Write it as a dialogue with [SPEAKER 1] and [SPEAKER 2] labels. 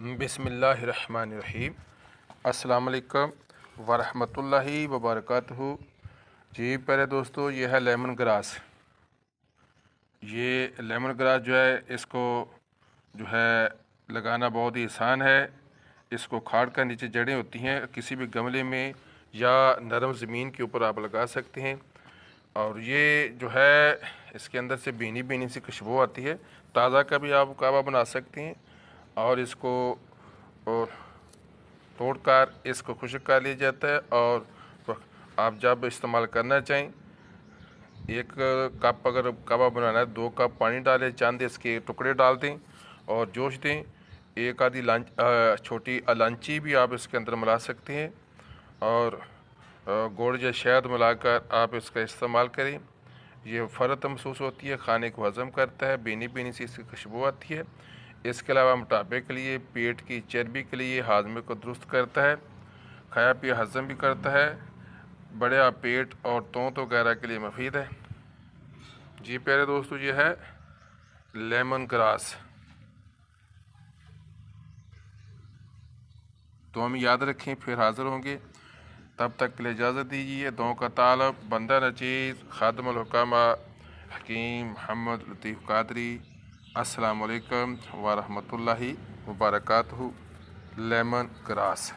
[SPEAKER 1] बिसमीम अल्लाम वरहमतुल्ल वबरक जी प्यारे दोस्तों यह है लेमन ग्रास ये लेमन ग्रास जो है इसको जो है लगाना बहुत ही आसान है इसको खाड़ कर नीचे जड़ें होती हैं किसी भी गमले में या नरम ज़मीन के ऊपर आप लगा सकते हैं और ये जो है इसके अंदर से बीनी बीनी सी खुशबू आती है ताज़ा का भी आप कावा बना सकते हैं और इसको और तोड़कर इसको खुशक कर लिया जाता है और आप जब इस्तेमाल करना चाहें एक कप अगर कबा बनाना है दो कप पानी डालें चंद इसके टुकड़े डाल दें और जोश दें एक आधी लंच छोटी अलंची भी आप इसके अंदर मिला सकते हैं और गुड़ या शहद मिलाकर आप इसका इस्तेमाल करें ये फ़र्त महसूस होती है खाने को हज़म करता है बीनी बीनी से इसकी खुशबू आती है इसके अलावा मोटापे के लिए पेट की चर्बी के लिए हाजमे को दुरुस्त करता है खाया पिया हजम भी करता है बड़े पेट और तोत वगैरह के लिए मफीद है जी प्यारे दोस्तों ये है लेमन ग्रास तो हम याद रखें फिर हाज़िर होंगे तब तक के लिए इजाज़त दीजिए दो का तालब बंदा नचीज़ खादम हकीम मोहम्मद लतीफ़ कादरी असलकम वरहमल वबरक लेमन ग्रास